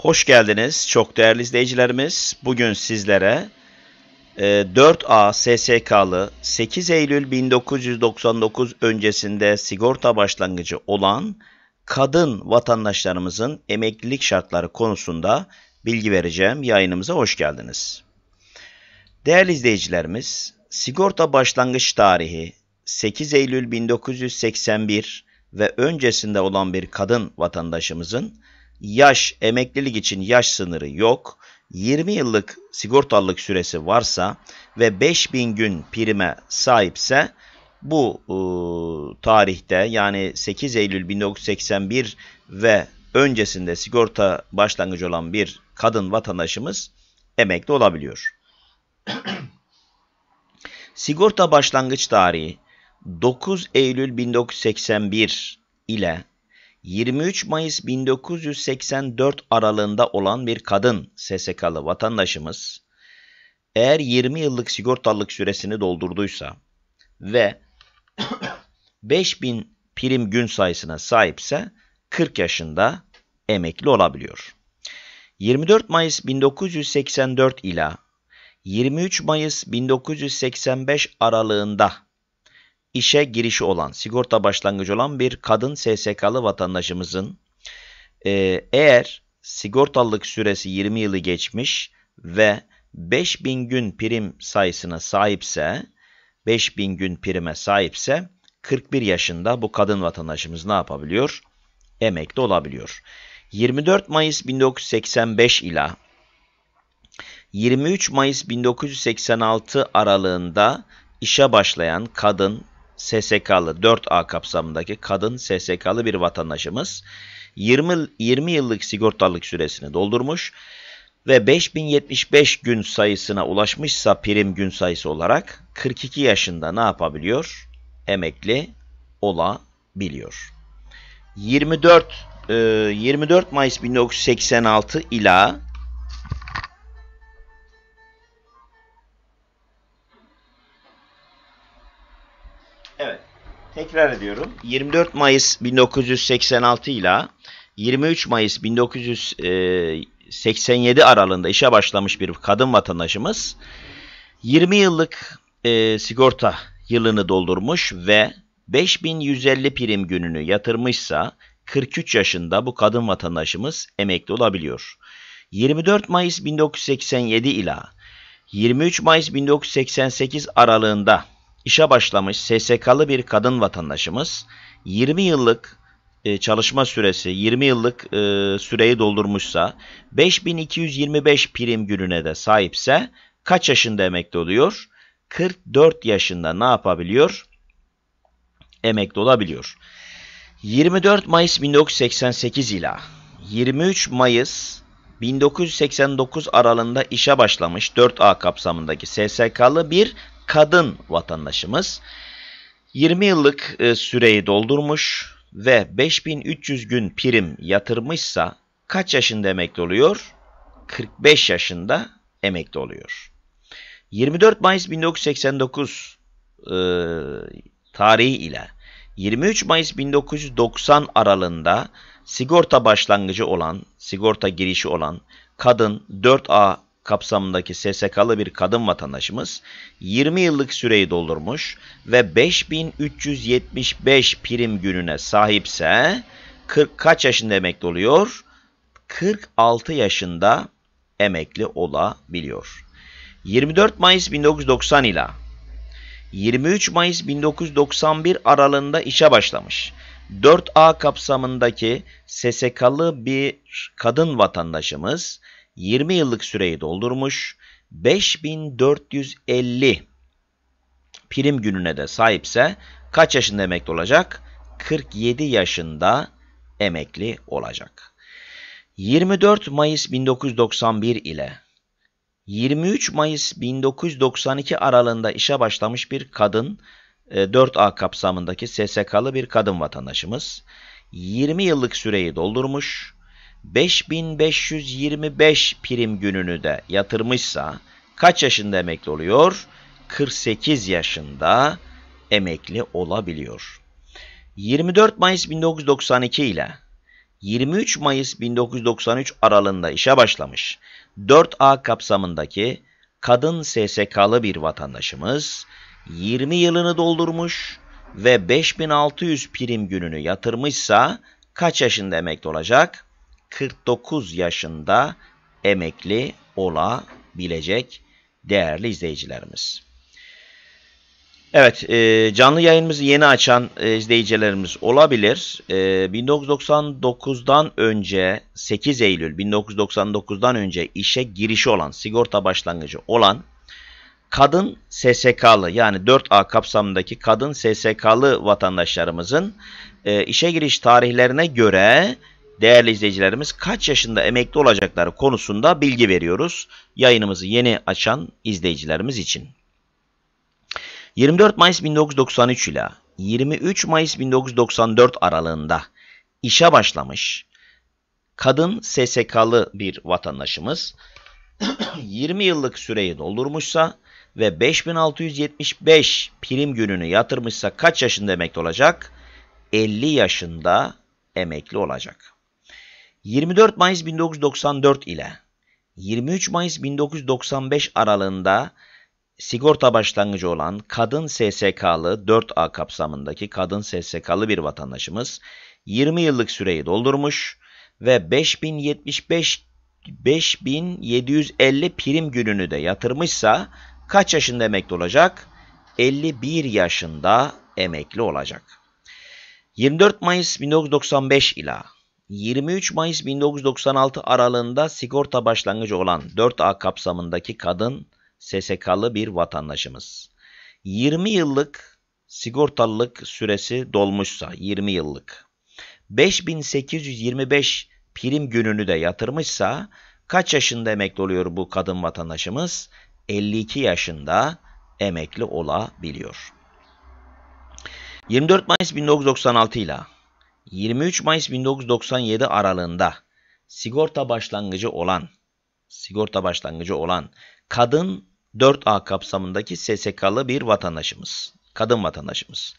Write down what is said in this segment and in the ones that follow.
Hoş geldiniz çok değerli izleyicilerimiz. Bugün sizlere 4A SSK'lı 8 Eylül 1999 öncesinde sigorta başlangıcı olan kadın vatandaşlarımızın emeklilik şartları konusunda bilgi vereceğim. Yayınımıza hoş geldiniz. Değerli izleyicilerimiz, sigorta başlangıç tarihi 8 Eylül 1981 ve öncesinde olan bir kadın vatandaşımızın Yaş, emeklilik için yaş sınırı yok. 20 yıllık sigortalılık süresi varsa ve 5000 gün prime sahipse bu e, tarihte yani 8 Eylül 1981 ve öncesinde sigorta başlangıcı olan bir kadın vatandaşımız emekli olabiliyor. sigorta başlangıç tarihi 9 Eylül 1981 ile 23 Mayıs 1984 aralığında olan bir kadın SSK'lı vatandaşımız eğer 20 yıllık sigortalılık süresini doldurduysa ve 5000 prim gün sayısına sahipse 40 yaşında emekli olabiliyor. 24 Mayıs 1984 ila 23 Mayıs 1985 aralığında işe girişi olan, sigorta başlangıcı olan bir kadın SSK'lı vatandaşımızın e, eğer sigortalılık süresi 20 yılı geçmiş ve 5000 gün prim sayısına sahipse, 5000 gün prime sahipse 41 yaşında bu kadın vatandaşımız ne yapabiliyor? Emekli olabiliyor. 24 Mayıs 1985 ila 23 Mayıs 1986 aralığında işe başlayan kadın SSK'lı 4A kapsamındaki kadın SSK'lı bir vatandaşımız 20, 20 yıllık sigortalık süresini doldurmuş ve 5075 gün sayısına ulaşmışsa prim gün sayısı olarak 42 yaşında ne yapabiliyor? Emekli olabiliyor. 24 24 e, Mayıs 1986 ila Evet. Tekrar ediyorum. 24 Mayıs 1986 ile 23 Mayıs 1987 e, aralığında işe başlamış bir kadın vatandaşımız 20 yıllık e, sigorta yılını doldurmuş ve 5150 prim gününü yatırmışsa 43 yaşında bu kadın vatandaşımız emekli olabiliyor. 24 Mayıs 1987 ila 23 Mayıs 1988 aralığında işe başlamış SSK'lı bir kadın vatandaşımız 20 yıllık e, çalışma süresi 20 yıllık e, süreyi doldurmuşsa 5225 prim gününe de sahipse kaç yaşında emekli oluyor? 44 yaşında ne yapabiliyor? Emekli olabiliyor. 24 Mayıs 1988 ila 23 Mayıs 1989 aralığında işe başlamış 4A kapsamındaki SSK'lı bir kadın vatandaşımız 20 yıllık e, süreyi doldurmuş ve 5300 gün prim yatırmışsa kaç yaşında emekli oluyor? 45 yaşında emekli oluyor. 24 Mayıs 1989 e, tarihi ile 23 Mayıs 1990 aralığında sigorta başlangıcı olan, sigorta girişi olan kadın 4A kapsamındaki SSK'lı bir kadın vatandaşımız 20 yıllık süreyi doldurmuş ve 5375 prim gününe sahipse 40 kaç yaşında emekli oluyor? 46 yaşında emekli olabiliyor. 24 Mayıs 1990 ile 23 Mayıs 1991 aralığında işe başlamış. 4A kapsamındaki SSK'lı bir kadın vatandaşımız 20 yıllık süreyi doldurmuş. 5450 prim gününe de sahipse kaç yaşında emekli olacak? 47 yaşında emekli olacak. 24 Mayıs 1991 ile 23 Mayıs 1992 aralığında işe başlamış bir kadın 4A e, kapsamındaki SSK'lı bir kadın vatandaşımız 20 yıllık süreyi doldurmuş. 5525 prim gününü de yatırmışsa kaç yaşında emekli oluyor? 48 yaşında emekli olabiliyor. 24 Mayıs 1992 ile 23 Mayıs 1993 aralığında işe başlamış 4A kapsamındaki kadın SSK'lı bir vatandaşımız 20 yılını doldurmuş ve 5600 prim gününü yatırmışsa kaç yaşında emekli olacak? 49 yaşında emekli olabilecek değerli izleyicilerimiz. Evet, e, canlı yayınımızı yeni açan e, izleyicilerimiz olabilir. E, 1999'dan önce 8 Eylül 1999'dan önce işe girişi olan, sigorta başlangıcı olan kadın SSK'lı yani 4A kapsamındaki kadın SSK'lı vatandaşlarımızın e, işe giriş tarihlerine göre değerli izleyicilerimiz kaç yaşında emekli olacakları konusunda bilgi veriyoruz yayınımızı yeni açan izleyicilerimiz için. 24 Mayıs 1993 ile 23 Mayıs 1994 aralığında işe başlamış kadın SSK'lı bir vatandaşımız 20 yıllık süreyi doldurmuşsa ve 5675 prim gününü yatırmışsa kaç yaşında emekli olacak? 50 yaşında emekli olacak. 24 Mayıs 1994 ile 23 Mayıs 1995 aralığında sigorta başlangıcı olan kadın SSK'lı 4A kapsamındaki kadın SSK'lı bir vatandaşımız 20 yıllık süreyi doldurmuş ve 5075 5750 prim gününü de yatırmışsa kaç yaşında emekli olacak? 51 yaşında emekli olacak. 24 Mayıs 1995 ile 23 Mayıs 1996 aralığında sigorta başlangıcı olan 4A kapsamındaki kadın SSK'lı bir vatandaşımız. 20 yıllık sigortalılık süresi dolmuşsa 20 yıllık 5825 prim gününü de yatırmışsa kaç yaşında emekli oluyor bu kadın vatandaşımız? 52 yaşında emekli olabiliyor. 24 Mayıs 1996 ile 23 Mayıs 1997 aralığında sigorta başlangıcı olan sigorta başlangıcı olan kadın 4A kapsamındaki SSK'lı bir vatandaşımız, kadın vatandaşımız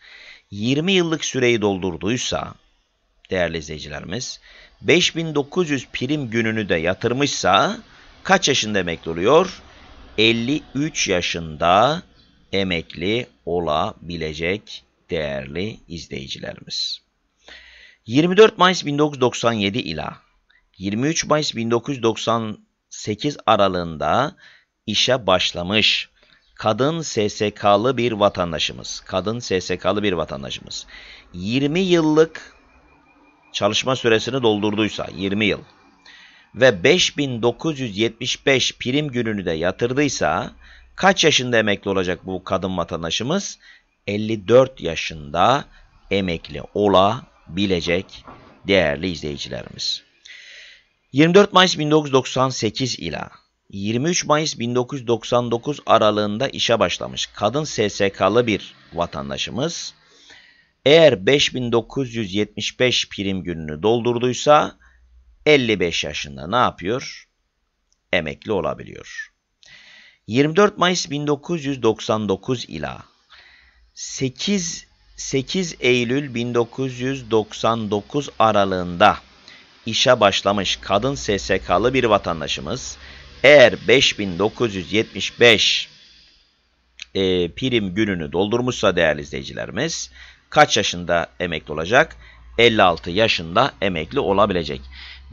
20 yıllık süreyi doldurduysa değerli izleyicilerimiz 5900 prim gününü de yatırmışsa kaç yaşında emekli oluyor? 53 yaşında emekli olabilecek değerli izleyicilerimiz. 24 Mayıs 1997 ila 23 Mayıs 1998 aralığında işe başlamış kadın SSK'lı bir vatandaşımız. Kadın SSK'lı bir vatandaşımız. 20 yıllık çalışma süresini doldurduysa 20 yıl ve 5975 prim gününü de yatırdıysa kaç yaşında emekli olacak bu kadın vatandaşımız? 54 yaşında emekli olacak bilecek değerli izleyicilerimiz. 24 Mayıs 1998 ila 23 Mayıs 1999 aralığında işe başlamış kadın SSK'lı bir vatandaşımız eğer 5975 prim gününü doldurduysa 55 yaşında ne yapıyor? Emekli olabiliyor. 24 Mayıs 1999 ila 8 8 Eylül 1999 aralığında işe başlamış kadın SSK'lı bir vatandaşımız eğer 5975 e, prim gününü doldurmuşsa değerli izleyicilerimiz kaç yaşında emekli olacak? 56 yaşında emekli olabilecek.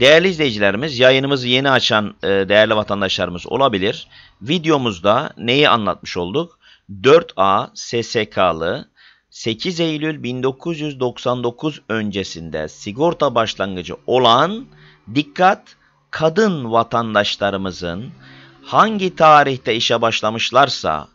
Değerli izleyicilerimiz yayınımızı yeni açan e, değerli vatandaşlarımız olabilir. Videomuzda neyi anlatmış olduk? 4A SSK'lı 8 Eylül 1999 öncesinde sigorta başlangıcı olan dikkat kadın vatandaşlarımızın hangi tarihte işe başlamışlarsa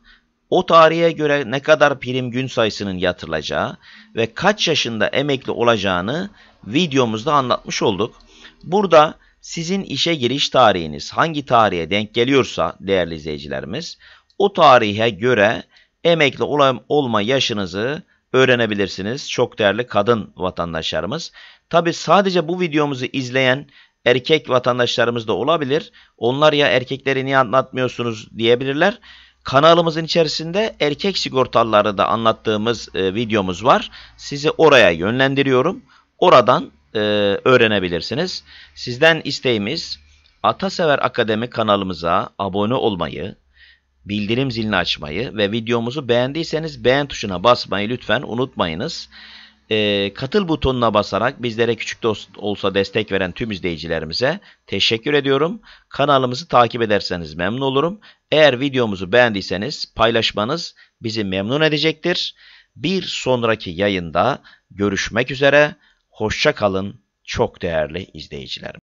o tarihe göre ne kadar prim gün sayısının yatırılacağı ve kaç yaşında emekli olacağını videomuzda anlatmış olduk. Burada sizin işe giriş tarihiniz hangi tarihe denk geliyorsa değerli izleyicilerimiz o tarihe göre emekli olma yaşınızı öğrenebilirsiniz. Çok değerli kadın vatandaşlarımız. Tabi sadece bu videomuzu izleyen erkek vatandaşlarımız da olabilir. Onlar ya erkekleri niye anlatmıyorsunuz diyebilirler. Kanalımızın içerisinde erkek sigortalıları da anlattığımız e, videomuz var. Sizi oraya yönlendiriyorum. Oradan e, öğrenebilirsiniz. Sizden isteğimiz Atasever Akademi kanalımıza abone olmayı, bildirim zilini açmayı ve videomuzu beğendiyseniz beğen tuşuna basmayı lütfen unutmayınız. E, katıl butonuna basarak bizlere küçük de olsa destek veren tüm izleyicilerimize teşekkür ediyorum. Kanalımızı takip ederseniz memnun olurum. Eğer videomuzu beğendiyseniz paylaşmanız bizi memnun edecektir. Bir sonraki yayında görüşmek üzere. Hoşça kalın çok değerli izleyicilerim.